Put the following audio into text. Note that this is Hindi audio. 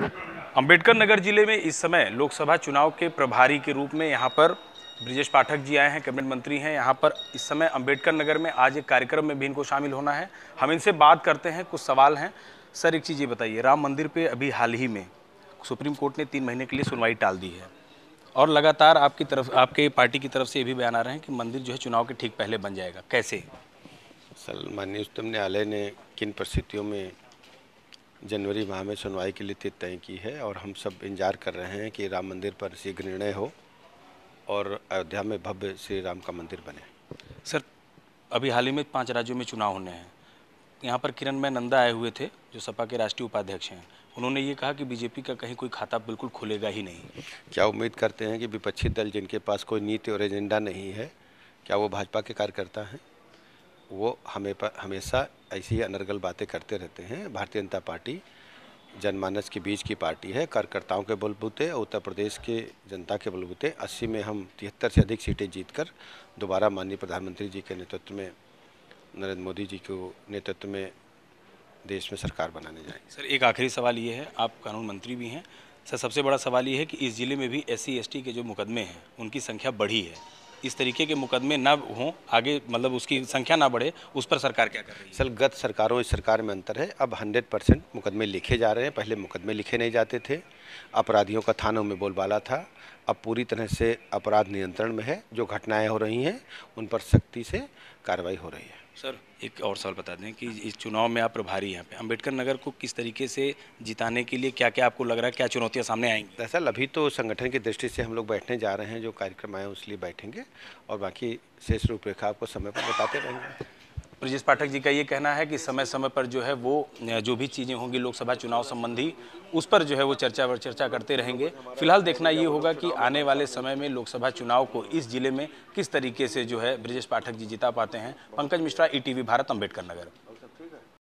अंबेडकर नगर जिले में इस समय लोकसभा चुनाव के प्रभारी के रूप में यहाँ पर ब्रिजेश पाठक जी आए हैं कैबिनेट मंत्री हैं यहाँ पर इस समय अंबेडकर नगर में आज एक कार्यक्रम में भी इनको शामिल होना है हम इनसे बात करते हैं कुछ सवाल हैं सर एक चीज़ ये बताइए राम मंदिर पे अभी हाल ही में सुप्रीम कोर्ट ने तीन महीने के लिए सुनवाई टाल दी है और लगातार आपकी तरफ आपके पार्टी की तरफ से ये भी बयान आ रहे हैं कि मंदिर जो है चुनाव के ठीक पहले बन जाएगा कैसे सर माननीय उच्चतम न्यायालय ने किन परिस्थितियों में जनवरी माह में सुनवाई के लिए तिथि तय की है और हम सब इंतजार कर रहे हैं कि राम मंदिर पर शीघ्र निर्णय हो और अयोध्या में भव्य श्री राम का मंदिर बने सर अभी हाल ही में पांच राज्यों में चुनाव होने हैं यहाँ पर किरण में नंदा आए हुए थे जो सपा के राष्ट्रीय उपाध्यक्ष हैं उन्होंने ये कहा कि बीजेपी का कहीं कोई खाता बिल्कुल खुलेगा ही नहीं क्या उम्मीद करते हैं कि विपक्षी दल जिनके पास कोई नीति और एजेंडा नहीं है क्या वो भाजपा के कार्यकर्ता हैं वो हमें हमेशा ऐसी ही अनर्गल बातें करते रहते हैं भारतीय जनता पार्टी जनमानस के बीच की पार्टी है कार्यकर्ताओं के बलबूते और उत्तर प्रदेश के जनता के बलबूते 80 में हम तिहत्तर से अधिक सीटें जीतकर दोबारा माननीय प्रधानमंत्री जी के नेतृत्व में नरेंद्र मोदी जी के नेतृत्व में देश में सरकार बनाने जाएंगे सर एक आखिरी सवाल ये है आप कानून मंत्री भी हैं सर सबसे बड़ा सवाल ये है कि इस ज़िले में भी एस सी के जो मुकदमे हैं उनकी संख्या बढ़ी है इस तरीके के मुकदमे ना हों आगे मतलब उसकी संख्या ना बढ़े उस पर सरकार क्या कर रही है सर गत सरकारों इस सरकार में अंतर है अब हंड्रेड परसेंट मुकदमे लिखे जा रहे हैं पहले मुकदमे लिखे नहीं जाते थे अपराधियों का थानों में बोलबाला था अब पूरी तरह से अपराध नियंत्रण में है जो घटनाएं हो रही हैं उन पर सख्ती से कार्रवाई हो रही है सर एक और सवाल बता दें कि इस चुनाव में आप प्रभारी हैं अंबेडकर नगर को किस तरीके से जिताने के लिए क्या क्या आपको लग रहा है क्या चुनौतियां सामने आएंगी दरअसल अभी तो संगठन की दृष्टि से हम लोग बैठने जा रहे हैं जो कार्यक्रम आए लिए बैठेंगे और बाकी शेष रूपरेखा आपको समय पर बताते रहेंगे ब्रजेश पाठक जी का ये कहना है कि समय समय पर जो है वो जो भी चीज़ें होंगी लोकसभा चुनाव संबंधी उस पर जो है वो चर्चा पर चर्चा करते रहेंगे फिलहाल देखना ये होगा कि आने वाले समय में लोकसभा चुनाव को इस जिले में किस तरीके से जो है ब्रजेश पाठक जी जिता पाते हैं पंकज मिश्रा ई e भारत अम्बेडकर नगर